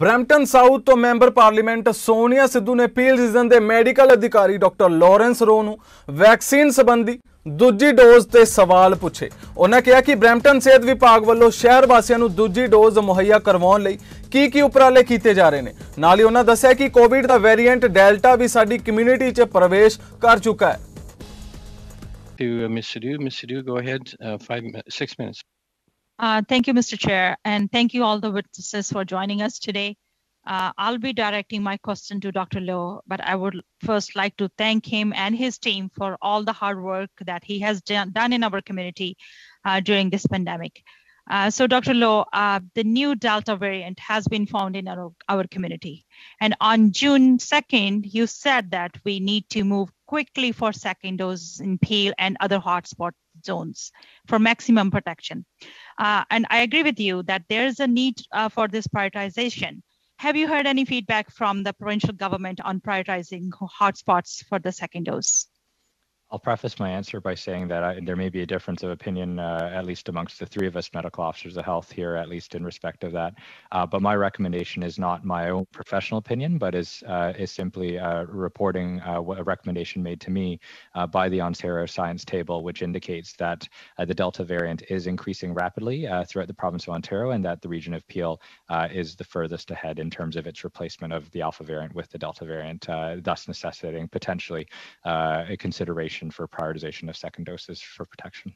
Brampton South ਤੋਂ member parliament Sonia Sidhu ਨੇ Peel ਸੀਜ਼ਨ ਦੇ ਮੈਡੀਕਲ ਅਧਿਕਾਰੀ ਡਾਕਟਰ ਲਾਰੈਂਸ ਰੋ ਨੂੰ ਵੈਕਸੀਨ ਸੰਬੰਧੀ ਦੂਜੀ ਡੋਜ਼ ਤੇ ਸਵਾਲ ਪੁੱਛੇ ਉਹਨਾਂ ਕਿਹਾ ਕਿ ਬ੍ਰੈਂਪਟਨ ਸਿਹਤ ਵਿਭਾਗ ਵੱਲੋਂ ਸ਼ਹਿਰ ਵਾਸੀਆਂ ਨੂੰ ਦੂਜੀ ਡੋਜ਼ ਮੁਹੱਈਆ ਕਰਵਾਉਣ ਲਈ ਕੀ ਕੀ ਉਪਰਾਲੇ ਕੀਤੇ ਜਾ ਰਹੇ ਨੇ ਨਾਲ ਹੀ ਉਹਨਾਂ ਦੱਸਿਆ ਕਿ ਕੋਵਿਡ ਦਾ ਵੈਰੀਐਂਟ ਡੈਲਟਾ ਵੀ ਸਾਡੀ ਕਮਿਊਨਿਟੀ 'ਚ ਪ੍ਰਵੇਸ਼ ਕਰ ਚੁੱਕਾ ਹੈ to Miss Ms. Miss Ms. Go ahead 5 6 minutes Uh, thank you, Mr. Chair, and thank you all the witnesses for joining us today. Uh, I'll be directing my question to Dr. Low, but I would first like to thank him and his team for all the hard work that he has done in our community uh, during this pandemic. Uh, so, Dr. Low, uh, the new Delta variant has been found in our, our community. And on June 2nd, you said that we need to move quickly for second dose in Peel and other hotspot zones for maximum protection. Uh, and I agree with you that there's a need uh, for this prioritization. Have you heard any feedback from the provincial government on prioritizing hotspots for the second dose? I'll preface my answer by saying that I, there may be a difference of opinion, uh, at least amongst the three of us medical officers of health here, at least in respect of that. Uh, but my recommendation is not my own professional opinion, but is uh, is simply uh, reporting uh, what a recommendation made to me uh, by the Ontario Science Table, which indicates that the Delta variant is increasing rapidly throughout the province of Ontario, and that the region of Peel is the furthest ahead in terms of its replacement of the Alpha variant with the Delta variant, thus necessitating potentially a consideration recommendation for prioritization of second doses for protection.